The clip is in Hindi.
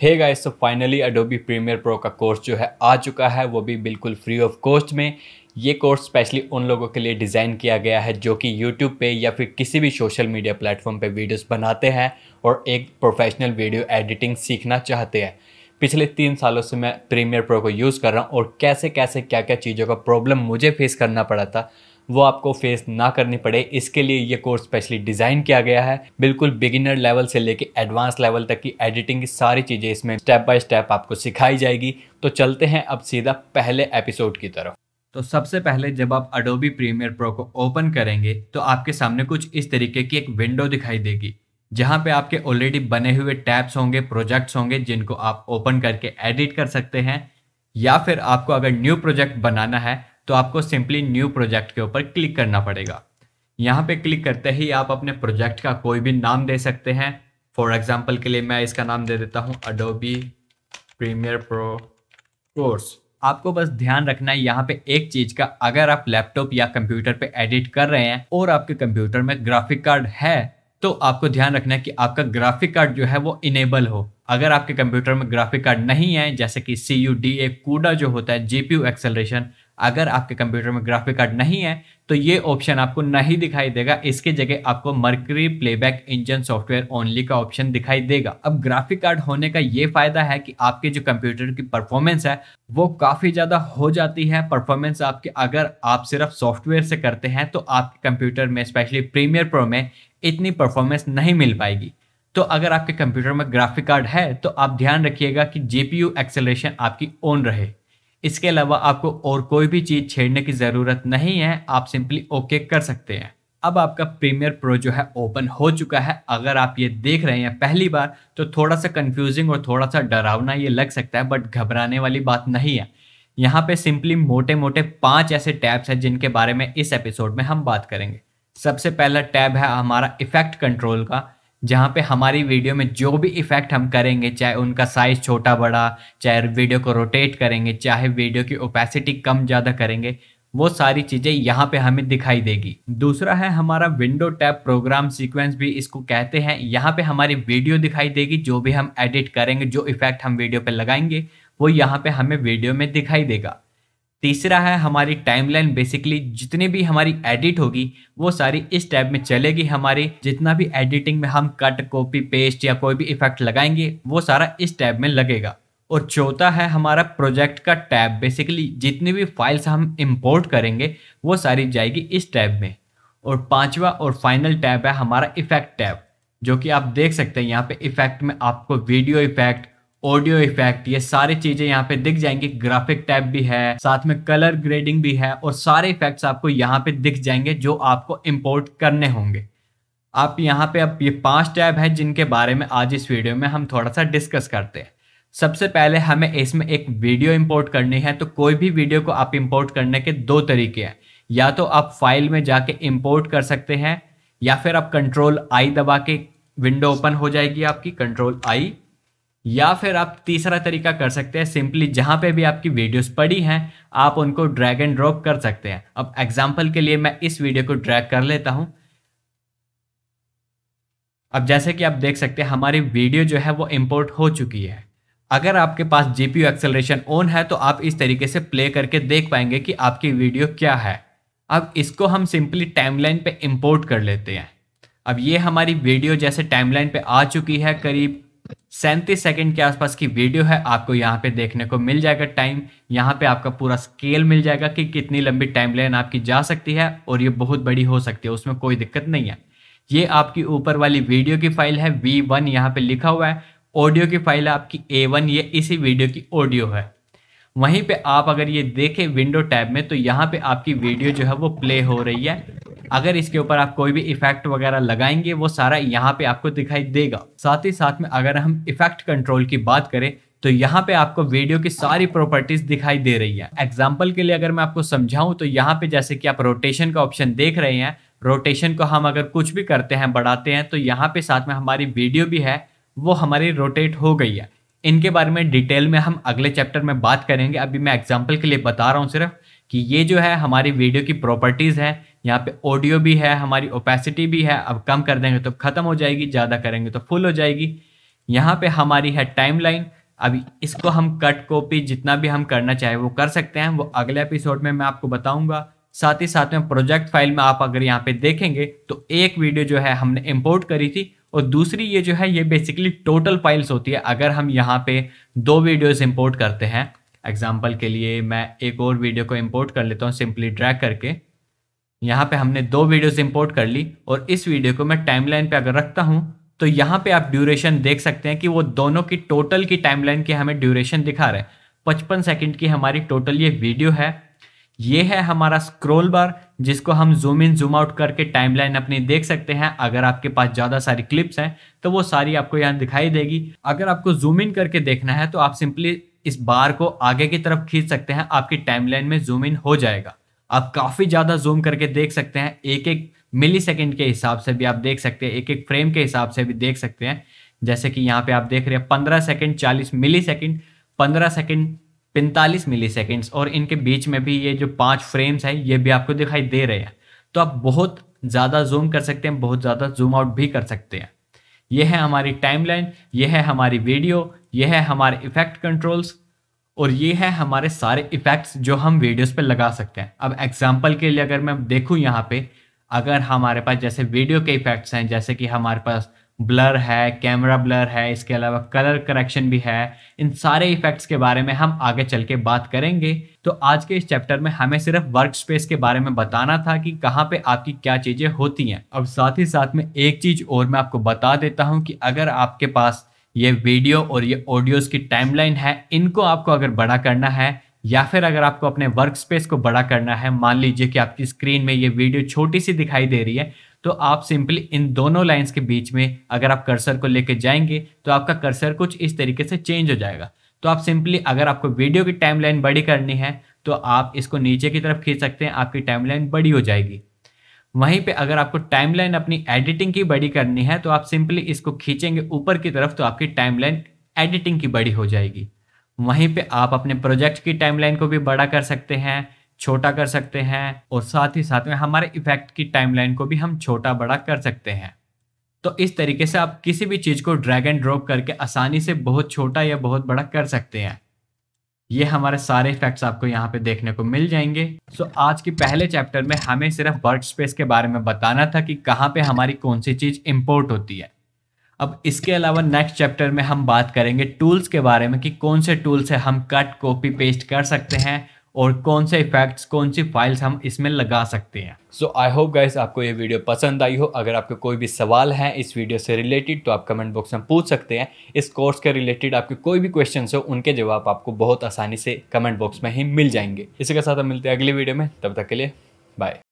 हे गाइस तो फाइनली अडोबी प्रीमियर प्रो का कोर्स जो है आ चुका है वो भी बिल्कुल फ्री ऑफ कॉस्ट में ये कोर्स स्पेशली उन लोगों के लिए डिज़ाइन किया गया है जो कि यूट्यूब पे या फिर किसी भी सोशल मीडिया प्लेटफॉर्म पे वीडियोस बनाते हैं और एक प्रोफेशनल वीडियो एडिटिंग सीखना चाहते हैं पिछले तीन सालों से मैं प्रीमियर प्रो को यूज़ कर रहा हूँ और कैसे कैसे क्या क्या चीज़ों का प्रॉब्लम मुझे फेस करना पड़ा था वो आपको फेस ना करनी पड़े इसके लिए ये कोर्स स्पेशली डिज़ाइन किया गया है बिल्कुल बिगिनर लेवल से लेके एडवांस लेवल तक की एडिटिंग की सारी चीज़ें इसमें स्टेप बाय स्टेप आपको सिखाई जाएगी तो चलते हैं अब सीधा पहले एपिसोड की तरफ तो सबसे पहले जब आप अडोबी प्रीमियर प्रो को ओपन करेंगे तो आपके सामने कुछ इस तरीके की एक विंडो दिखाई देगी जहाँ पे आपके ऑलरेडी बने हुए टैब्स होंगे प्रोजेक्ट्स होंगे जिनको आप ओपन करके एडिट कर सकते हैं या फिर आपको अगर न्यू प्रोजेक्ट बनाना है तो आपको सिंपली न्यू प्रोजेक्ट के ऊपर क्लिक करना पड़ेगा यहाँ पे क्लिक करते ही आप अपने प्रोजेक्ट का कोई भी नाम दे सकते हैं फॉर एग्जाम्पल के लिए मैं इसका नाम दे देता हूँ अडोबी प्रीमियर प्रो कोर्स आपको बस ध्यान रखना है यहाँ पे एक चीज का अगर आप लैपटॉप या कंप्यूटर पे एडिट कर रहे हैं और आपके कंप्यूटर में ग्राफिक कार्ड है तो आपको ध्यान रखना है कि आपका ग्राफिक कार्ड जो है वो इनेबल हो अगर आपके कंप्यूटर में ग्राफिक कार्ड नहीं है जैसे कि सी यू डी ए कूडा जो होता है जीपीयू एक्सेलरेशन अगर आपके कंप्यूटर में ग्राफिक कार्ड नहीं है तो ये ऑप्शन आपको नहीं दिखाई देगा इसके जगह आपको Mercury playback engine software only का ऑप्शन दिखाई देगा अब ग्राफिक कार्ड होने का ये फायदा है कि आपके जो कंप्यूटर की परफॉर्मेंस है वो काफ़ी ज़्यादा हो जाती है परफॉर्मेंस आपके अगर आप सिर्फ सॉफ्टवेयर से करते हैं तो आपके कंप्यूटर में स्पेशली प्रीमियर प्रो में इतनी परफॉर्मेंस नहीं मिल पाएगी तो अगर आपके कंप्यूटर में ग्राफिक कार्ड है तो आप ध्यान रखिएगा कि जेपीयू एक्सेलेशन एक्सेलरेशन आपकी ऑन रहे इसके अलावा आपको और कोई भी चीज़ छेड़ने की ज़रूरत नहीं है आप सिंपली ओके कर सकते हैं अब आपका प्रीमियर प्रो जो है ओपन हो चुका है अगर आप ये देख रहे हैं पहली बार तो थोड़ा सा कंफ्यूजिंग और थोड़ा सा डरावना ये लग सकता है बट घबराने वाली बात नहीं है यहाँ पे सिंपली मोटे मोटे पांच ऐसे टैब्स हैं जिनके बारे में इस एपिसोड में हम बात करेंगे सबसे पहला टैब है हमारा इफेक्ट कंट्रोल का जहाँ पे हमारी वीडियो में जो भी इफ़ेक्ट हम करेंगे चाहे उनका साइज़ छोटा बड़ा चाहे वीडियो को रोटेट करेंगे चाहे वीडियो की ओपेसिटी कम ज़्यादा करेंगे वो सारी चीज़ें यहाँ पे हमें दिखाई देगी दूसरा है हमारा विंडो टैब प्रोग्राम सीक्वेंस भी इसको कहते हैं यहाँ पे हमारी वीडियो दिखाई देगी जो भी हम एडिट करेंगे जो इफ़ेक्ट हम वीडियो पे लगाएंगे वो यहाँ पे हमें वीडियो में दिखाई देगा तीसरा है हमारी टाइमलाइन बेसिकली जितनी भी हमारी एडिट होगी वो सारी इस टैब में चलेगी हमारी जितना भी एडिटिंग में हम कट कॉपी पेस्ट या कोई भी इफेक्ट लगाएंगे वो सारा इस टैब में लगेगा और चौथा है हमारा प्रोजेक्ट का टैब बेसिकली जितनी भी फाइल्स हम इंपोर्ट करेंगे वो सारी जाएगी इस टैब में और पांचवा और फाइनल टैब है हमारा इफेक्ट टैब जो कि आप देख सकते हैं यहाँ पे इफेक्ट में आपको वीडियो इफेक्ट ऑडियो इफेक्ट ये सारी चीजें यहाँ पे दिख जाएंगी ग्राफिक टैब भी है साथ में कलर ग्रेडिंग भी है और सारे इफेक्ट्स आपको यहाँ पे दिख जाएंगे जो आपको इम्पोर्ट करने होंगे आप यहाँ पे अब ये पांच टैब है जिनके बारे में आज इस वीडियो में हम थोड़ा सा डिस्कस करते हैं सबसे पहले हमें इसमें एक वीडियो इंपोर्ट करनी है तो कोई भी वीडियो को आप इंपोर्ट करने के दो तरीके हैं या तो आप फाइल में जाके इंपोर्ट कर सकते हैं या फिर आप कंट्रोल आई दबा के विंडो ओपन हो जाएगी आपकी कंट्रोल आई या फिर आप तीसरा तरीका कर सकते हैं सिंपली जहाँ पे भी आपकी वीडियोस पड़ी हैं आप उनको ड्रैग एंड ड्रॉप कर सकते हैं अब एग्जाम्पल के लिए मैं इस वीडियो को ड्रैग कर लेता हूँ अब जैसे कि आप देख सकते हैं हमारी वीडियो जो है वो इंपोर्ट हो चुकी है अगर आपके पास जी पी एक्सेलरेशन ऑन है तो आप इस तरीके से प्ले करके देख पाएंगे कि आपकी वीडियो क्या है अब इसको हम सिंपली टाइमलाइन पे इंपोर्ट कर लेते हैं अब ये हमारी वीडियो जैसे टाइमलाइन पे आ चुकी है करीब सैंतीस सेकंड के आसपास की वीडियो है आपको यहाँ पे देखने को मिल जाएगा टाइम यहाँ पे आपका पूरा स्केल मिल जाएगा कि कितनी लंबी टाइम लाइन आपकी जा सकती है और ये बहुत बड़ी हो सकती है उसमें कोई दिक्कत नहीं है ये आपकी ऊपर वाली वीडियो की फाइल है वी वन यहाँ पे लिखा हुआ है ऑडियो की फाइल है आपकी ए वन ये इसी वीडियो की ऑडियो है वहीं पे आप अगर ये देखें विंडो टैब में तो यहाँ पे आपकी वीडियो जो है वो प्ले हो रही है अगर इसके ऊपर आप कोई भी इफेक्ट वगैरह लगाएंगे वो सारा यहाँ पे आपको दिखाई देगा साथ ही साथ में अगर हम इफेक्ट कंट्रोल की बात करें तो यहाँ पे आपको वीडियो की सारी प्रॉपर्टीज दिखाई दे रही है एग्जाम्पल के लिए अगर मैं आपको समझाऊं तो यहाँ पे जैसे कि आप रोटेशन का ऑप्शन देख रहे हैं रोटेशन को हम अगर कुछ भी करते हैं बढ़ाते हैं तो यहाँ पे साथ में हमारी वीडियो भी है वो हमारी रोटेट हो गई है इनके बारे में डिटेल में हम अगले चैप्टर में बात करेंगे अभी मैं एग्जाम्पल के लिए बता रहा हूँ सिर्फ कि ये जो है हमारी वीडियो की प्रॉपर्टीज़ है यहाँ पे ऑडियो भी है हमारी ओपेसिटी भी है अब कम कर देंगे तो ख़त्म हो जाएगी ज़्यादा करेंगे तो फुल हो जाएगी यहाँ पे हमारी है टाइम लाइन अब इसको हम कट कॉपी जितना भी हम करना चाहें वो कर सकते हैं वो अगले एपिसोड में मैं आपको बताऊँगा साथ ही साथ में प्रोजेक्ट फाइल में आप अगर यहाँ पे देखेंगे तो एक वीडियो जो है हमने इम्पोर्ट करी थी और दूसरी ये जो है ये बेसिकली टोटल फाइल्स होती है अगर हम यहाँ पे दो वीडियोज इम्पोर्ट करते हैं एग्जाम्पल के लिए मैं एक और वीडियो को इम्पोर्ट कर लेता हूँ सिंपली ड्रैग करके यहाँ पे हमने दो वीडियोस इम्पोर्ट कर ली और इस वीडियो को मैं टाइमलाइन पे अगर रखता हूँ तो यहाँ पे आप ड्यूरेशन देख सकते हैं कि वो दोनों की टोटल की टाइमलाइन की हमें ड्यूरेशन दिखा रहा है पचपन सेकेंड की हमारी टोटल ये वीडियो है ये है हमारा स्क्रोल बार जिसको हम जूम इन जूम आउट करके टाइमलाइन अपनी देख सकते हैं अगर आपके पास ज़्यादा सारी क्लिप्स हैं तो वो सारी आपको यहाँ दिखाई देगी अगर आपको जूम इन करके देखना है तो आप सिंपली इस बार को आगे की तरफ खींच सकते हैं आपकी टाइमलाइन में जूम इन हो जाएगा आप काफ़ी ज़्यादा जूम करके देख सकते हैं एक एक मिली सेकेंड के हिसाब से भी आप देख सकते हैं एक एक फ्रेम के हिसाब से भी देख सकते हैं जैसे कि यहाँ पे आप देख रहे हैं पंद्रह सेकेंड चालीस मिली सेकेंड पंद्रह सेकेंड पैंतालीस मिली सेकेंड्स और इनके बीच में भी ये जो पांच फ्रेम्स हैं ये भी आपको दिखाई दे रहे हैं तो आप बहुत ज़्यादा जूम कर सकते हैं बहुत ज़्यादा जूम आउट भी कर सकते हैं ये है हमारी टाइमलाइन ये है हमारी वीडियो ये है हमारे इफेक्ट कंट्रोल्स और ये है हमारे सारे इफेक्ट्स जो हम वीडियोस पे लगा सकते हैं अब एग्जांपल के लिए अगर मैं देखूं यहाँ पे अगर हमारे पास जैसे वीडियो के इफेक्ट्स हैं जैसे कि हमारे पास ब्लर है कैमरा ब्लर है इसके अलावा कलर करेक्शन भी है इन सारे इफेक्ट्स के बारे में हम आगे चल के बात करेंगे तो आज के इस चैप्टर में हमें सिर्फ वर्क स्पेस के बारे में बताना था कि कहाँ पे आपकी क्या चीज़ें होती हैं अब साथ ही साथ में एक चीज़ और मैं आपको बता देता हूँ कि अगर आपके पास ये वीडियो और ये ऑडियोज़ की टाइमलाइन है इनको आपको अगर बड़ा करना है या फिर अगर आपको अपने वर्क स्पेस को बड़ा करना है मान लीजिए कि आपकी स्क्रीन में ये वीडियो छोटी सी दिखाई दे रही है तो आप सिंपली इन दोनों लाइंस के बीच में अगर आप कर्सर को लेकर जाएंगे तो आपका कर्सर कुछ इस तरीके से चेंज हो जाएगा तो आप सिंपली अगर आपको वीडियो की टाइमलाइन बड़ी करनी है तो आप इसको नीचे की तरफ खींच सकते हैं आपकी टाइमलाइन बड़ी हो जाएगी वहीं पे अगर आपको टाइमलाइन अपनी एडिटिंग की बड़ी करनी है तो आप सिंपली इसको खींचेंगे ऊपर की तरफ तो आपकी टाइमलाइन एडिटिंग की बड़ी हो जाएगी वहीं पे आप अपने प्रोजेक्ट की टाइमलाइन को भी बड़ा कर सकते हैं छोटा कर सकते हैं और साथ ही साथ में हमारे इफेक्ट की टाइमलाइन को भी हम छोटा बड़ा कर सकते हैं तो इस तरीके से आप किसी भी चीज़ को ड्रैग एंड ड्रॉप करके आसानी से बहुत छोटा या बहुत बड़ा कर सकते हैं ये हमारे सारे इफेक्ट्स आपको यहाँ पे देखने को मिल जाएंगे सो so, आज के पहले चैप्टर में हमें सिर्फ वर्क स्पेस के बारे में बताना था कि कहाँ पे हमारी कौन सी चीज़ इम्पोर्ट होती है अब इसके अलावा नेक्स्ट चैप्टर में हम बात करेंगे टूल्स के बारे में कि कौन से टूल से हम कट कॉपी पेस्ट कर सकते हैं और कौन से इफेक्ट्स कौन सी फाइल्स हम इसमें लगा सकते हैं सो आई होप गाइस आपको ये वीडियो पसंद आई हो अगर आपके कोई भी सवाल है इस वीडियो से रिलेटेड तो आप कमेंट बॉक्स में पूछ सकते हैं इस कोर्स के रिलेटेड आपके कोई भी क्वेश्चन हो उनके जवाब आपको बहुत आसानी से कमेंट बॉक्स में ही मिल जाएंगे इसी के साथ हम मिलते हैं अगले वीडियो में तब तक के लिए बाय